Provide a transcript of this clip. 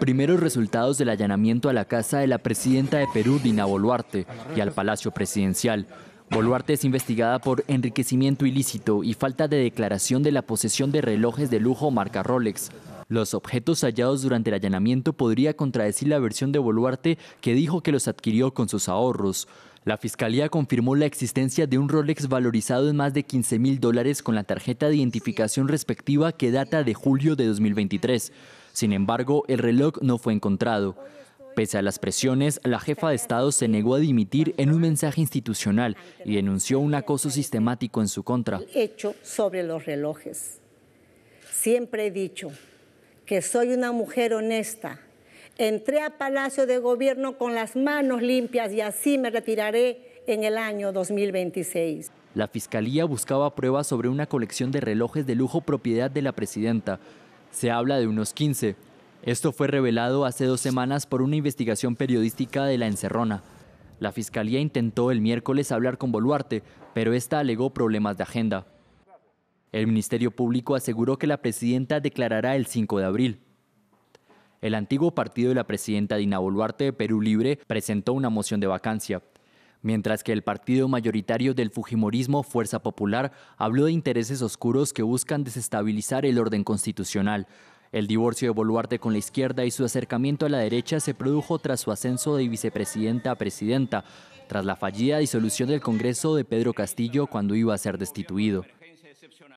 Primeros resultados del allanamiento a la casa de la presidenta de Perú, Dina Boluarte, y al Palacio Presidencial. Boluarte es investigada por enriquecimiento ilícito y falta de declaración de la posesión de relojes de lujo marca Rolex. Los objetos hallados durante el allanamiento podría contradecir la versión de Boluarte que dijo que los adquirió con sus ahorros. La fiscalía confirmó la existencia de un Rolex valorizado en más de 15 mil dólares con la tarjeta de identificación respectiva que data de julio de 2023. Sin embargo, el reloj no fue encontrado. Pese a las presiones, la jefa de Estado se negó a dimitir en un mensaje institucional y denunció un acoso sistemático en su contra. Hecho sobre los relojes. Siempre he dicho que soy una mujer honesta. Entré a Palacio de Gobierno con las manos limpias y así me retiraré en el año 2026. La fiscalía buscaba pruebas sobre una colección de relojes de lujo propiedad de la presidenta. Se habla de unos 15. Esto fue revelado hace dos semanas por una investigación periodística de La Encerrona. La fiscalía intentó el miércoles hablar con Boluarte, pero esta alegó problemas de agenda. El Ministerio Público aseguró que la presidenta declarará el 5 de abril. El antiguo partido de la presidenta Dina Boluarte de Perú Libre presentó una moción de vacancia mientras que el partido mayoritario del Fujimorismo Fuerza Popular habló de intereses oscuros que buscan desestabilizar el orden constitucional. El divorcio de Boluarte con la izquierda y su acercamiento a la derecha se produjo tras su ascenso de vicepresidenta a presidenta, tras la fallida disolución del Congreso de Pedro Castillo cuando iba a ser destituido.